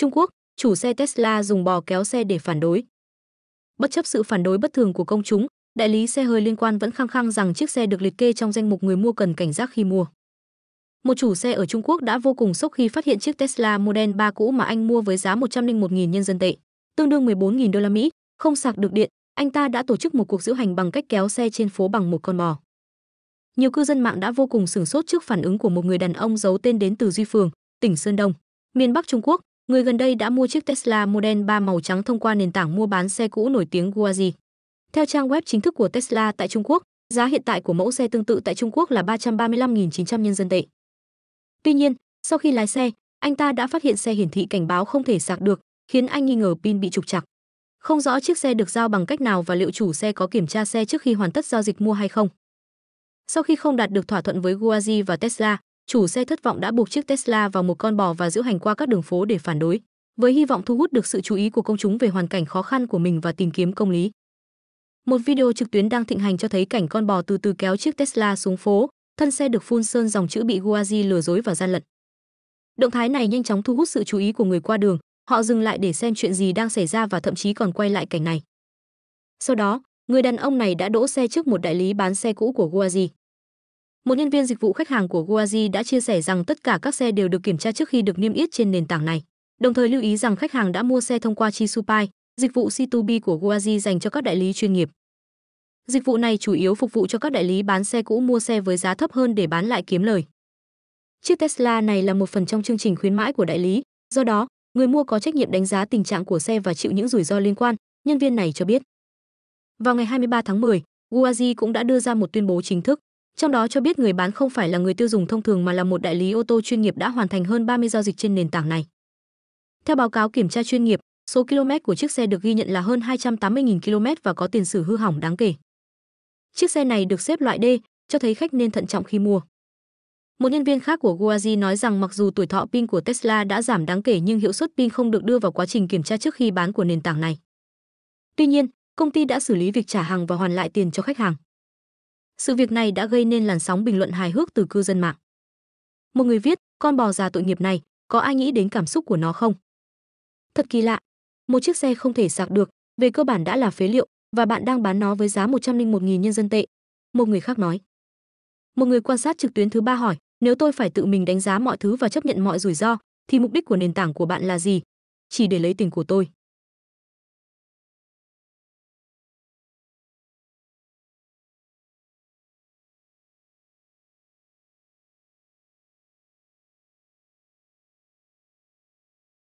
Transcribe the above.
Trung Quốc, chủ xe Tesla dùng bò kéo xe để phản đối. Bất chấp sự phản đối bất thường của công chúng, đại lý xe hơi liên quan vẫn khăng khăng rằng chiếc xe được liệt kê trong danh mục người mua cần cảnh giác khi mua. Một chủ xe ở Trung Quốc đã vô cùng sốc khi phát hiện chiếc Tesla Model 3 cũ mà anh mua với giá 101.000 nhân dân tệ, tương đương 14.000 đô la Mỹ, không sạc được điện, anh ta đã tổ chức một cuộc diễu hành bằng cách kéo xe trên phố bằng một con bò. Nhiều cư dân mạng đã vô cùng sửng sốt trước phản ứng của một người đàn ông giấu tên đến từ Duy Phường, tỉnh Sơn Đông, miền Bắc Trung Quốc, người gần đây đã mua chiếc Tesla Model 3 màu trắng thông qua nền tảng mua bán xe cũ nổi tiếng Guazi. Theo trang web chính thức của Tesla tại Trung Quốc, giá hiện tại của mẫu xe tương tự tại Trung Quốc là 335.900 nhân dân tệ. Tuy nhiên, sau khi lái xe, anh ta đã phát hiện xe hiển thị cảnh báo không thể sạc được, khiến anh nghi ngờ pin bị trục trặc. Không rõ chiếc xe được giao bằng cách nào và liệu chủ xe có kiểm tra xe trước khi hoàn tất giao dịch mua hay không. Sau khi không đạt được thỏa thuận với Guazi và Tesla, chủ xe thất vọng đã buộc chiếc Tesla vào một con bò và diễu hành qua các đường phố để phản đối, với hy vọng thu hút được sự chú ý của công chúng về hoàn cảnh khó khăn của mình và tìm kiếm công lý. Một video trực tuyến đang thịnh hành cho thấy cảnh con bò từ từ kéo chiếc Tesla xuống phố, thân xe được phun sơn dòng chữ bị Guazi lừa dối và gian lận. Động thái này nhanh chóng thu hút sự chú ý của người qua đường, họ dừng lại để xem chuyện gì đang xảy ra và thậm chí còn quay lại cảnh này. Sau đó, người đàn ông này đã đỗ xe trước một đại lý bán xe cũ của Guazi. Một nhân viên dịch vụ khách hàng của Guazi đã chia sẻ rằng tất cả các xe đều được kiểm tra trước khi được niêm yết trên nền tảng này. Đồng thời lưu ý rằng khách hàng đã mua xe thông qua Chisupai, dịch vụ C2B của Guazi dành cho các đại lý chuyên nghiệp. Dịch vụ này chủ yếu phục vụ cho các đại lý bán xe cũ mua xe với giá thấp hơn để bán lại kiếm lời. Chiếc Tesla này là một phần trong chương trình khuyến mãi của đại lý, do đó, người mua có trách nhiệm đánh giá tình trạng của xe và chịu những rủi ro liên quan, nhân viên này cho biết. Vào ngày 23 tháng 10, Guazi cũng đã đưa ra một tuyên bố chính thức trong đó cho biết người bán không phải là người tiêu dùng thông thường mà là một đại lý ô tô chuyên nghiệp đã hoàn thành hơn 30 giao dịch trên nền tảng này. Theo báo cáo kiểm tra chuyên nghiệp, số km của chiếc xe được ghi nhận là hơn 280.000 km và có tiền sử hư hỏng đáng kể. Chiếc xe này được xếp loại D, cho thấy khách nên thận trọng khi mua. Một nhân viên khác của Guazi nói rằng mặc dù tuổi thọ pin của Tesla đã giảm đáng kể nhưng hiệu suất pin không được đưa vào quá trình kiểm tra trước khi bán của nền tảng này. Tuy nhiên, công ty đã xử lý việc trả hàng và hoàn lại tiền cho khách hàng. Sự việc này đã gây nên làn sóng bình luận hài hước từ cư dân mạng. Một người viết, con bò già tội nghiệp này, có ai nghĩ đến cảm xúc của nó không? Thật kỳ lạ, một chiếc xe không thể sạc được, về cơ bản đã là phế liệu và bạn đang bán nó với giá 101.000 nhân dân tệ. Một người khác nói. Một người quan sát trực tuyến thứ ba hỏi, nếu tôi phải tự mình đánh giá mọi thứ và chấp nhận mọi rủi ro, thì mục đích của nền tảng của bạn là gì? Chỉ để lấy tiền của tôi.